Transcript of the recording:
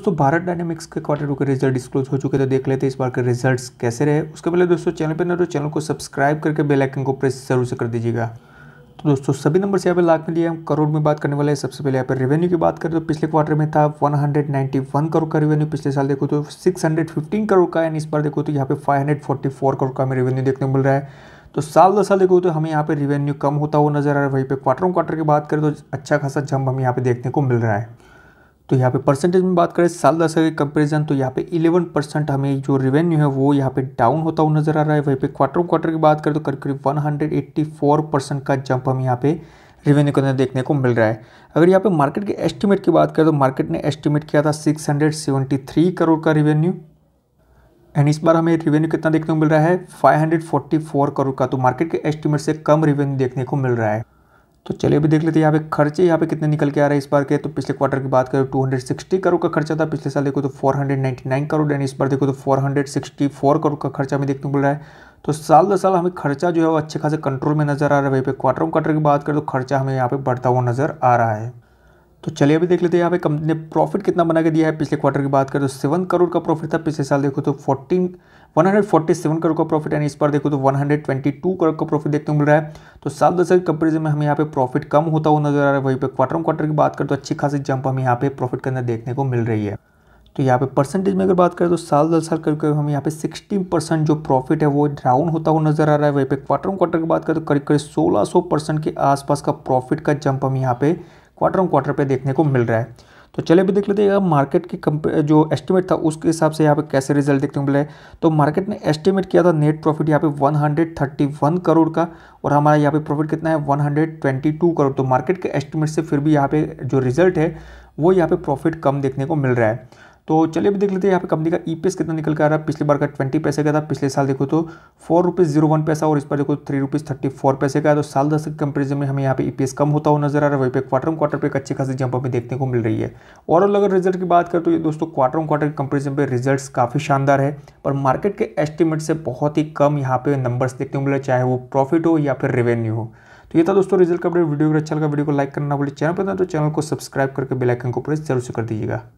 दोस्तों भारत डायनेमिक्स के quarter two के रिजल्ट डिस्क्लोज हो चुके थे तो देख लेते हैं इस बार के रिजल्ट्स कैसे रहे उसके पहले दोस्तों चैनल पर न तो चैनल को सब्सक्राइब करके बेल आइकन को प्रेस जरूर से कर दीजिएगा तो दोस्तों सभी नंबर से यहाँ पर लाख में लिए हम करोड़ में बात करने वाले हैं सबसे पहले यहाँ पर रेवेन्यू की बात करें तो पिछले क्वार्टर में था वन करोड़ का रेवेन्यू पिछले साल देखो तो सिक्स करोड़ का एंड इस बार देखो तो यहाँ पे फाइव करोड़ का हमें रेवेन्यू देखने को मिल रहा है तो साल दस साल देखो तो हमें यहाँ पे रेवेन्यू कम होता हुआ नजर आ रहा है वहीं पर क्वार्टर क्वार्टर की बात करें तो अच्छा खासा जम हमें यहाँ पे देखने को मिल रहा है तो यहाँ पे परसेंटेज में बात करें साल दस के कंपैरिजन तो यहाँ पे 11 परसेंट हमें जो रेवेन्यू है वो यहाँ पे डाउन होता हुआ नजर आ रहा है वहीं पे क्वार्टर क्वार्टर की बात करें तो करीब करीब वन परसेंट का जंप हम यहाँ पे रेवेन्यू के अंदर देखने को मिल रहा है अगर यहाँ पे मार्केट के एस्टिमेट की बात करें तो मार्केट ने एस्टिमेट किया था सिक्स करोड़ का रेवेन्यू एंड इस बार हमें रेवेन्यू कितना देखने को मिल रहा है 544 करोड़ का तो मार्केट के एस्टिमेट से कम रेवेन्यू देखने को मिल रहा है तो चलिए अभी देख लेते हैं यहाँ पे खर्चे यहाँ पे कितने निकल के आ रहे हैं इस बार के तो पिछले क्वार्टर की बात करें 260 करोड़ का खर्चा था पिछले साल देखो तो 499 करोड़ एंड इस बार देखो तो 464 करोड़ का खर्चा हमें देखने को मिल रहा है तो साल दर साल हमें खर्चा जो है वो अच्छे खासे कंट्रोल में नजर आ रहा है वहीं पर क्वार्टर क्वार्टर की बात करें तो खर्चा हमें यहाँ पर बढ़ता हुआ नजर आ रहा है तो चलिए अभी देख लेते हैं यहाँ पे कंपनी ने प्रॉफिट कितना बना के दिया है पिछले क्वार्टर की बात करें तो सेवन करोड़ का प्रॉफिट था पिछले साल देखो तो fourteen one hundred forty seven crore का प्रॉफिट यानी इस पर देखो तो one hundred twenty two crore का प्रॉफिट देखने को मिल रहा है तो साल दस के कंपेरिजन में हमें यहाँ पे प्रॉफिट कम होता हुआ नजर आ रहा है वहीं पर क्वार्टर क्वार्टर की बात करें तो अच्छी खासी जंप हमें यहाँ पे प्रॉफिट करने देखने को मिल रही है तो यहाँ पे परसेंटेज में अगर बात करें तो साल दस साल करीब करीब हम यहाँ पे 16 परसेंट जो प्रॉफिट है वो डाउन होता हुआ नजर आ रहा है वहीं पे क्वार्टर क्वार्टर की बात करें तो करीब करीब सोलह सौ परसेंट के आसपास का प्रॉफिट का जंप हम यहाँ पे क्वार्टर ऑन क्वार्टर पे देखने को मिल रहा है तो चले भी देख लेते हैं मार्केट की जो एस्टिमेट था उसके हिसाब से यहाँ पे कैसे रिजल्ट देखने को मिले तो मार्केट ने एस्टिमेट किया था नेट प्रॉफिट यहाँ पे 131 करोड़ का और हमारा यहाँ पे प्रॉफिट कितना है 122 करोड़ तो मार्केट के एस्टिमेट से फिर भी यहाँ पे जो रिजल्ट है वो यहाँ पे प्रॉफिट कम देखने को मिल रहा है तो चलिए अभी देख लेते हैं यहाँ पे कंपनी का ईपीएस e कितना निकल कर आ रहा है पिछली बार का ट्वेंटी पैसे का था पिछले साल देखो तो फोर रुपीज़ जीरो वन पैसा और इस बार देखो थ्री रुपीज़ थर्टी फोर पैसे का है तो साल दस के कंपेरिजन में हमें यहाँ पे ईपीएस e कम होता हुआ नजर आ रहा है वहीं पे क्वार्टर क्वार्टर पर एक अच्छी खासी जंप हमें देखने को मिल रही है और अगर रिजल्ट की बात करें तो ये दोस्तों क्वार्टर क्वार्टर के कंपेरिजन पर रिजल्ट काफ़ी शानदार है पर मार्केट के एस्टिमेट से बहुत ही कम यहाँ पे नंबर्स देखने को मिल रहे चाहे वो प्रॉफिट हो या फिर रेवेन्यू हो तो ये था दोस्तों रिजल्ट का अपडेट वीडियो अगर अच्छा लगा वीडियो को लाइक करना बोले चैनल पर तो चैनल को सब्सक्राइब करके बेलाइकन को प्रेस जरूर से कर दीजिएगा